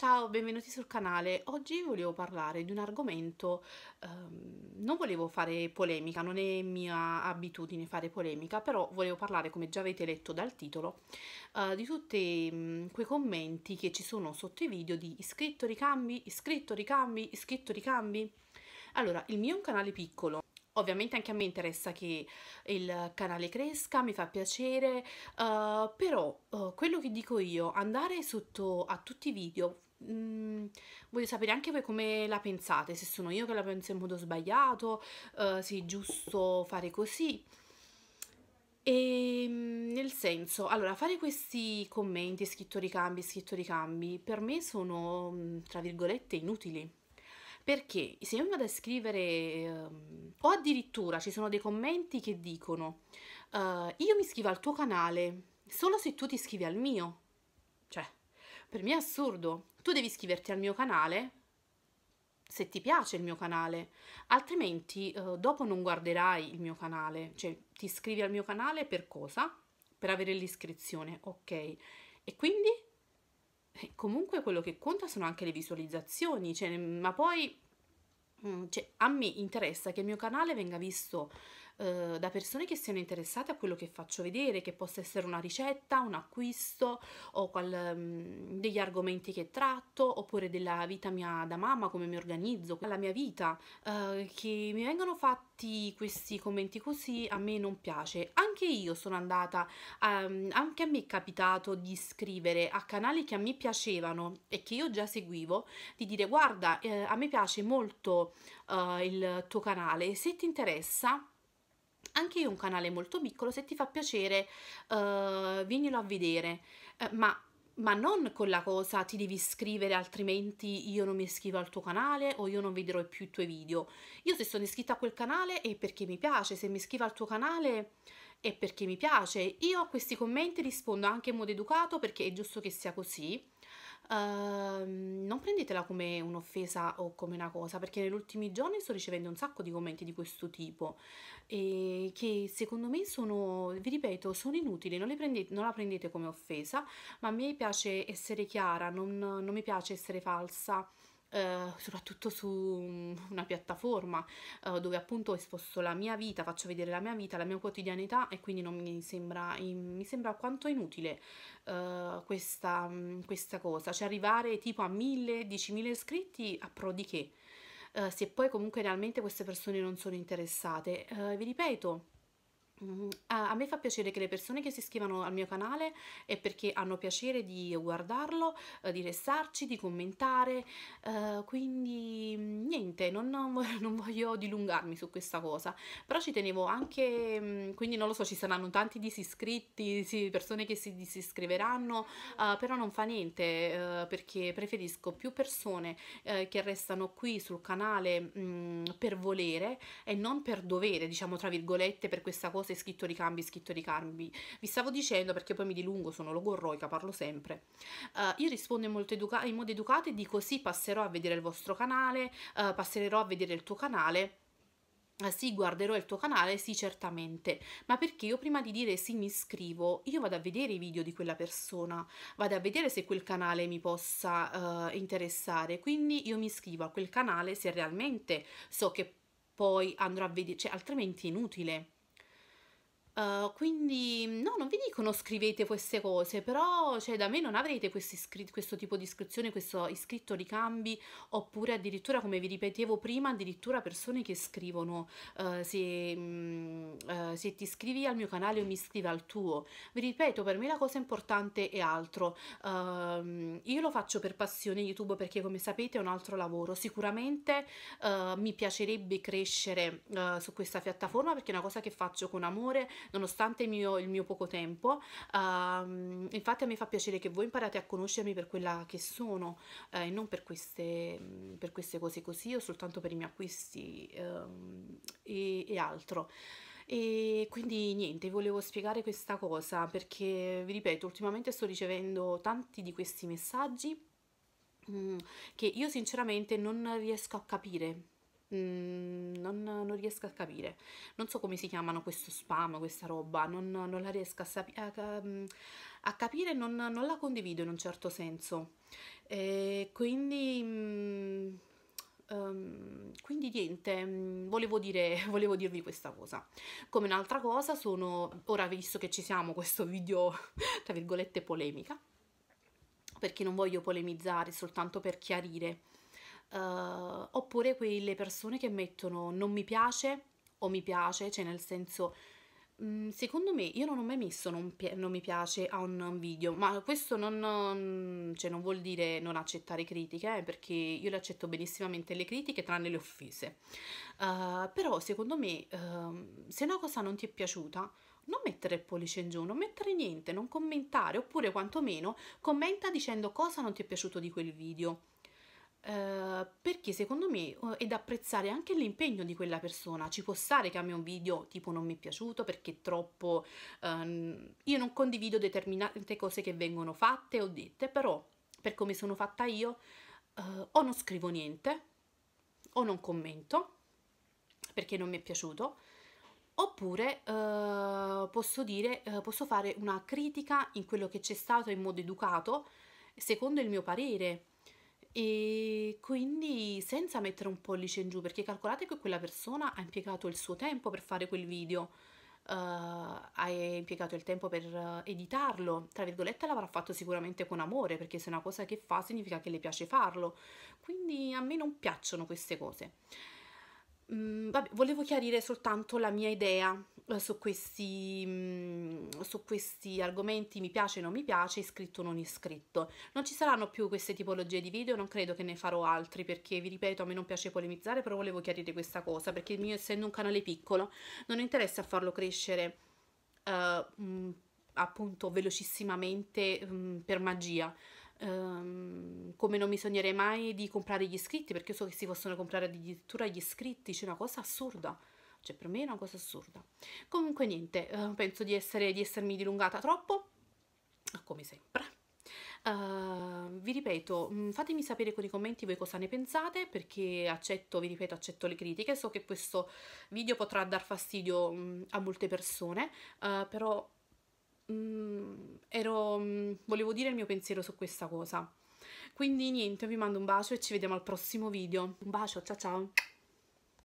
Ciao, benvenuti sul canale. Oggi volevo parlare di un argomento, ehm, non volevo fare polemica, non è mia abitudine fare polemica, però volevo parlare, come già avete letto dal titolo, eh, di tutti mm, quei commenti che ci sono sotto i video di iscritto ricambi, iscritto ricambi, iscritto ricambi. Allora, il mio è un canale piccolo, Ovviamente anche a me interessa che il canale cresca, mi fa piacere, uh, però uh, quello che dico io, andare sotto a tutti i video, mh, mm, voglio sapere anche voi come la pensate, se sono io che la penso in modo sbagliato, uh, se è giusto fare così. E ehm, nel senso, allora, fare questi commenti, scritto ricambi, scritto ricambi, per me sono, mm, tra virgolette, inutili perché se io vado a scrivere um, o addirittura ci sono dei commenti che dicono uh, io mi iscrivo al tuo canale solo se tu ti iscrivi al mio cioè per me è assurdo tu devi iscriverti al mio canale se ti piace il mio canale, altrimenti eh, dopo non guarderai il mio canale, cioè ti iscrivi al mio canale per cosa? Per avere l'iscrizione, ok? E quindi eh, comunque quello che conta sono anche le visualizzazioni, cioè, ma poi mm, cioè, a me interessa che il mio canale venga visto eh, da persone che siano interessate a quello che faccio vedere, che possa essere una ricetta, un acquisto o qual, um, degli argomenti che tratto, oppure della vita mia da mamma, come mi organizzo, la mia vita, eh, che mi vengono fatti questi commenti così a me non piace. Anche io sono andata, um, anche a me è capitato di iscrivere a canali che a me piacevano e che io già seguivo, di dire guarda eh, a me piace molto eh, il tuo canale, se ti interessa anche io un canale molto piccolo, se ti fa piacere uh, eh, vienilo a vedere, uh, ma ma non con la cosa ti devi iscrivere altrimenti io non mi iscrivo al tuo canale o io non vedrò più i tuoi video. Io se sono iscritta a quel canale è perché mi piace, se mi iscrivo al tuo canale è perché mi piace. Io a questi commenti rispondo anche in modo educato perché è giusto che sia così. Uh, non prendetela come un'offesa o come una cosa, perché negli ultimi giorni sto ricevendo un sacco di commenti di questo tipo, e che secondo me sono, vi ripeto, sono inutili, non, prendete, non la prendete come offesa, ma a me piace essere chiara, non, non mi piace essere falsa. Eh, soprattutto su mm, una piattaforma eh, dove appunto esposto la mia vita, faccio vedere la mia vita, la mia quotidianità e quindi non mi sembra, mi sembra quanto inutile eh, questa, mm, questa, cosa, cioè arrivare tipo a 1000, 10.000 iscritti a pro di che? Eh, se poi comunque realmente queste persone non sono interessate, eh, vi ripeto, Mm, a me fa piacere che le persone che si iscrivano al mio canale è perché hanno piacere di guardarlo, eh, di restarci, di commentare, eh, quindi mm, niente, non, voglio dilungarmi su questa cosa, però ci tenevo anche, mm, quindi non lo so, ci saranno tanti disiscritti, persone che si disiscriveranno, eh, però non fa niente perché preferisco più persone che restano qui sul canale per volere e non per dovere, diciamo tra virgolette, per questa cosa cose, scritto ricambi, scritto ricambi. Vi stavo dicendo, perché poi mi dilungo, sono logorroica, parlo sempre. Uh, io rispondo in, educa- in, modo educato e dico sì, passerò a vedere il vostro canale, uh, passerò a vedere il tuo canale. Eh, sì, guarderò il tuo canale, sì, certamente, ma perché io prima di dire sì mi iscrivo, io vado a vedere i video di quella persona, vado a vedere se quel canale mi possa interessare, quindi io mi iscrivo a quel canale se realmente so che poi andrò a vedere, cioè altrimenti è inutile. Uh, quindi no, non vi dicono scrivete queste cose, però cioè, da me non avrete questo tipo di iscrizione, questo iscritto ricambi, oppure addirittura, come vi ripetevo prima, addirittura persone che scrivono uh, se, um, uh, se, ti iscrivi al mio canale o mi iscrivi al tuo. Vi ripeto, per me la cosa importante è altro. Ehm, io lo faccio per passione YouTube perché come sapete è un altro lavoro. Sicuramente mi piacerebbe crescere su questa piattaforma perché è una cosa che faccio con amore nonostante il mio, il mio poco tempo. Um, infatti a me fa piacere che voi imparate a conoscermi per quella che sono eh, e non per queste, per queste, cose così o soltanto per i miei acquisti um, e, e altro e quindi niente volevo spiegare questa cosa perché vi ripeto ultimamente sto ricevendo tanti di questi messaggi mm, che io sinceramente non riesco a capire Mm, non, non, riesco a capire. Non so come si chiamano questo spam, questa roba, non, non la riesco a, a, mm, a capire, non, non, la condivido in un certo senso. E quindi... Um, quindi niente, volevo, dire, volevo dirvi questa cosa. Come un'altra cosa sono, ora visto che ci siamo, questo video, tra virgolette, polemica, perché non voglio polemizzare, soltanto per chiarire eh, oppure quelle persone che mettono non mi piace o mi piace, cioè nel senso mm, secondo me io non ho mai messo non, non, mi piace a un video ma questo non, non, cioè non vuol dire non accettare critiche eh, perché io le accetto benissimamente le critiche tranne le offese uh, però secondo me uh, se una cosa non ti è piaciuta non mettere il pollice in giù, non mettere niente, non commentare oppure quantomeno commenta dicendo cosa non ti è piaciuto di quel video eh, perché secondo me eh, è da apprezzare anche l'impegno di quella persona. Ci può stare che a me un video tipo non mi è piaciuto perché è troppo... Uh, io non condivido determinate cose che vengono fatte o dette, però per come sono fatta io eh, o non scrivo niente o non commento perché non mi è piaciuto, oppure posso dire, posso fare una critica in quello che c'è stato in modo educato secondo il mio parere e quindi senza mettere un pollice in giù perché calcolate che quella persona ha impiegato il suo tempo per fare quel video uh, ha impiegato il tempo per eh, editarlo tra virgolette l'avrà fatto sicuramente con amore perché se è una cosa che fa significa che le piace farlo quindi a me non piacciono queste cose Mm, vabbè, volevo chiarire soltanto la mia idea eh, su, questi, mm, su questi, argomenti mi piace, o non mi piace, iscritto, o non iscritto. Non ci saranno più queste tipologie di video, non credo che ne farò altri perché vi ripeto a me non piace polemizzare, però volevo chiarire questa cosa perché il mio essendo un canale piccolo non interessa farlo crescere uh, eh, mh, mm, appunto velocissimamente mh, mm, per magia. Um, come non mi sognerei mai di comprare gli iscritti, perché so che si possono comprare addirittura gli iscritti, c'è cioè una cosa assurda. Cioè, per me è una cosa assurda. Comunque, niente, uh, penso di, essere, di essermi dilungata troppo, come sempre. Uh, vi ripeto, mm, fatemi sapere con i commenti voi cosa ne pensate perché accetto, vi ripeto, accetto le critiche. So che questo video potrà dar fastidio mm, a molte persone, uh, però mh, mm, ero, mh, mm, volevo dire il mio pensiero su questa cosa. Quindi niente, vi mando un bacio e ci vediamo al prossimo video. Un bacio, ciao ciao!